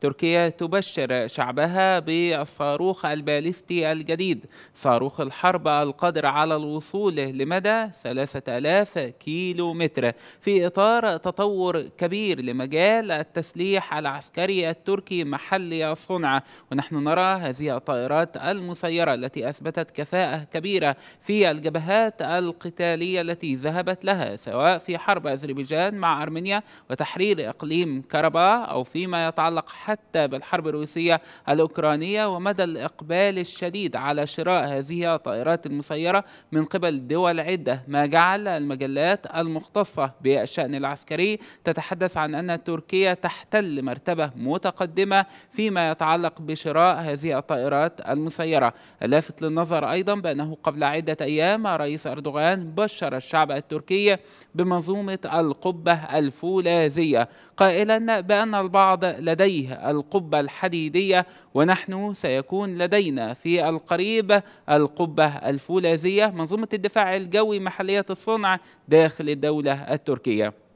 تركيا تبشر شعبها بالصاروخ البالستي الجديد صاروخ الحرب القادر على الوصول لمدى 3000 كيلو متر في إطار تطور كبير لمجال التسليح العسكري التركي محلي الصنع ونحن نرى هذه الطائرات المسيرة التي أثبتت كفاءة كبيرة في الجبهات القتالية التي ذهبت لها سواء في حرب أذربيجان مع أرمينيا وتحرير إقليم كرباء أو فيما يتعلق حتى بالحرب الروسية الأوكرانية ومدى الإقبال الشديد على شراء هذه الطائرات المسيرة من قبل دول عدة ما جعل المجلات المختصة بالشأن العسكري تتحدث عن أن تركيا تحتل مرتبة متقدمة فيما يتعلق بشراء هذه الطائرات المسيرة اللافت للنظر أيضا بأنه قبل عدة أيام رئيس أردوغان بشر الشعب التركي بمنظومة القبة الفولاذية قائلا بأن البعض لديه القبة الحديدية ونحن سيكون لدينا في القريب القبة الفولاذية منظومة الدفاع الجوي محلية الصنع داخل الدولة التركية